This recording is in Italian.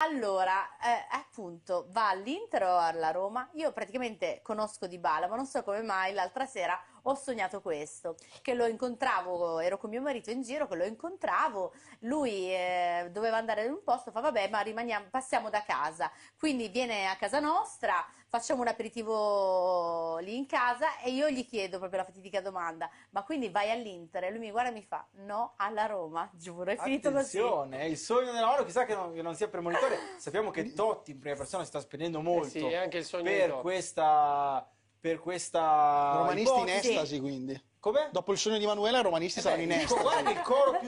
Allora, eh, appunto, va all'Inter o alla Roma? Io praticamente conosco Di Bala, ma non so come mai l'altra sera ho sognato questo, che lo incontravo, ero con mio marito in giro, che lo incontravo, lui eh, doveva andare in un posto, fa vabbè, ma rimaniamo, passiamo da casa, quindi viene a casa nostra, facciamo un aperitivo lì in casa e io gli chiedo proprio la fatidica domanda, ma quindi vai all'Inter? E lui mi guarda e mi fa, no, alla Roma, giuro, è finito così. Attenzione, il sogno della Roma, chissà che non, che non sia premonitore, sappiamo che Totti in prima persona si sta spendendo molto eh sì, anche il sogno per questa... Per questa... Romanisti in estasi, quindi. Come? Dopo il sogno di Emanuela, i romanisti eh saranno in eh estasi. Guarda il coro più